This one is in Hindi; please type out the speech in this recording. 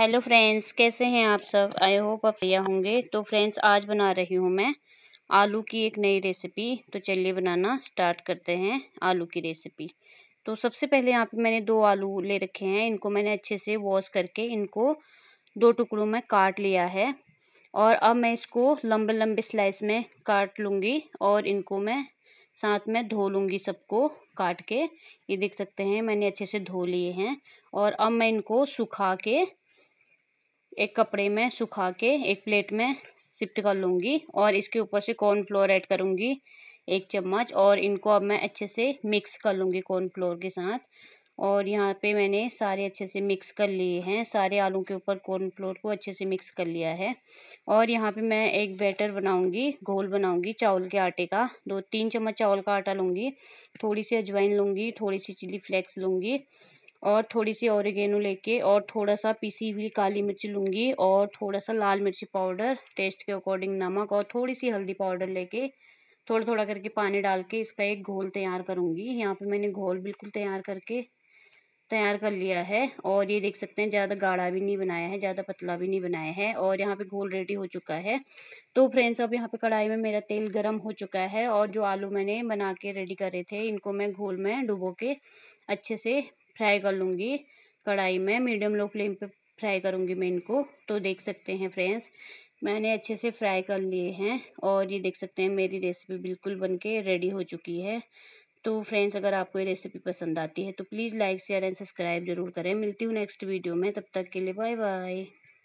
हेलो फ्रेंड्स कैसे हैं आप सब आई होप आप प्रिया होंगे तो फ्रेंड्स आज बना रही हूँ मैं आलू की एक नई रेसिपी तो चलिए बनाना स्टार्ट करते हैं आलू की रेसिपी तो सबसे पहले यहाँ पे मैंने दो आलू ले रखे हैं इनको मैंने अच्छे से वॉश करके इनको दो टुकड़ों में काट लिया है और अब मैं इसको लंबे लंबे स्लाइस में काट लूँगी और इनको मैं साथ में धो लूँगी सबको काट के ये देख सकते हैं मैंने अच्छे से धो लिए हैं और अब मैं इनको सुखा के एक कपड़े में सुखा के एक प्लेट में शिफ्ट कर लूँगी और इसके ऊपर से कॉर्नफ्लोर ऐड करूँगी एक चम्मच और इनको अब मैं अच्छे से मिक्स कर लूँगी कॉर्नफ्लोर के साथ और यहाँ पे मैंने सारे अच्छे से मिक्स कर लिए हैं सारे आलू के ऊपर कॉर्नफ्लोर को अच्छे से मिक्स कर लिया है और यहाँ पे मैं एक बैटर बनाऊँगी घोल बनाऊँगी चावल के आटे का दो तीन चम्मच चावल का आटा लूँगी थोड़ी सी अजवाइन लूँगी थोड़ी सी चिली फ्लेक्स लूँगी और थोड़ी सी औरिगेनो लेके और थोड़ा सा पीसी हुई काली मिर्च लूँगी और थोड़ा सा लाल मिर्ची पाउडर टेस्ट के अकॉर्डिंग नमक और थोड़ी सी हल्दी पाउडर लेके थोड़ा थोड़ा करके पानी डाल के इसका एक घोल तैयार करूँगी यहाँ पे मैंने घोल बिल्कुल तैयार करके तैयार कर लिया है और ये देख सकते हैं ज़्यादा गाढ़ा भी नहीं बनाया है ज़्यादा पतला भी नहीं बनाया है और यहाँ पे घोल रेडी हो चुका है तो फ्रेंड्स अब यहाँ पे कढ़ाई में मेरा तेल गर्म हो चुका है और जो आलू मैंने बना के रेडी करे थे इनको मैं घोल में डुबो के अच्छे से फ्राई कर लूँगी कढ़ाई में मीडियम लो फ्लेम पे फ्राई करूँगी मैं इनको तो देख सकते हैं फ्रेंड्स मैंने अच्छे से फ्राई कर लिए हैं और ये देख सकते हैं मेरी रेसिपी बिल्कुल बन के रेडी हो चुकी है तो फ्रेंड्स अगर आपको ये रेसिपी पसंद आती है तो please like share and subscribe जरूर करें मिलती हूँ नेक्स्ट वीडियो में तब तक के लिए बाय बाय